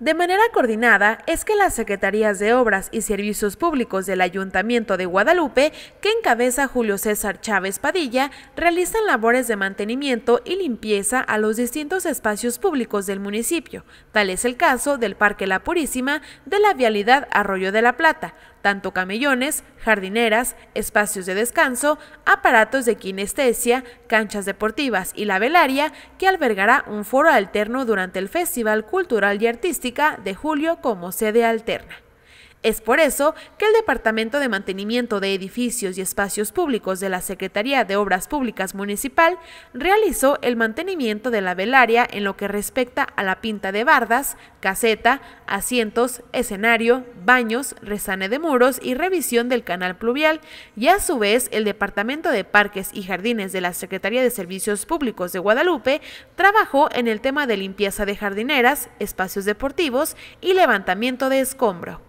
De manera coordinada, es que las Secretarías de Obras y Servicios Públicos del Ayuntamiento de Guadalupe, que encabeza Julio César Chávez Padilla, realizan labores de mantenimiento y limpieza a los distintos espacios públicos del municipio. Tal es el caso del Parque La Purísima, de la Vialidad Arroyo de la Plata, tanto camellones, jardineras, espacios de descanso, aparatos de kinestesia, canchas deportivas y la velaria, que albergará un foro alterno durante el Festival Cultural y Artística de julio como sede alterna. Es por eso que el Departamento de Mantenimiento de Edificios y Espacios Públicos de la Secretaría de Obras Públicas Municipal realizó el mantenimiento de la velaria en lo que respecta a la pinta de bardas, caseta, asientos, escenario, baños, resane de muros y revisión del canal pluvial, y a su vez el Departamento de Parques y Jardines de la Secretaría de Servicios Públicos de Guadalupe trabajó en el tema de limpieza de jardineras, espacios deportivos y levantamiento de escombro.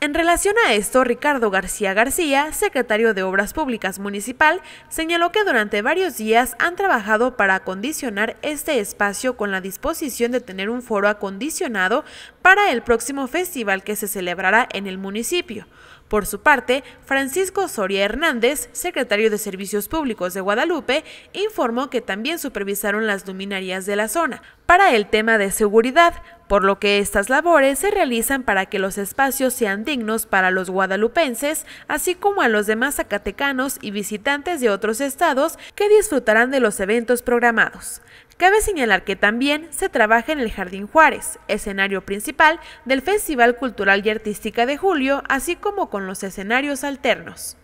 En relación a esto, Ricardo García García, secretario de Obras Públicas Municipal, señaló que durante varios días han trabajado para acondicionar este espacio con la disposición de tener un foro acondicionado para el próximo festival que se celebrará en el municipio, por su parte, Francisco Soria Hernández, secretario de Servicios Públicos de Guadalupe, informó que también supervisaron las luminarias de la zona para el tema de seguridad, por lo que estas labores se realizan para que los espacios sean dignos para los guadalupenses, así como a los demás zacatecanos y visitantes de otros estados que disfrutarán de los eventos programados. Cabe señalar que también se trabaja en el Jardín Juárez, escenario principal del Festival Cultural y Artística de Julio, así como con los escenarios alternos.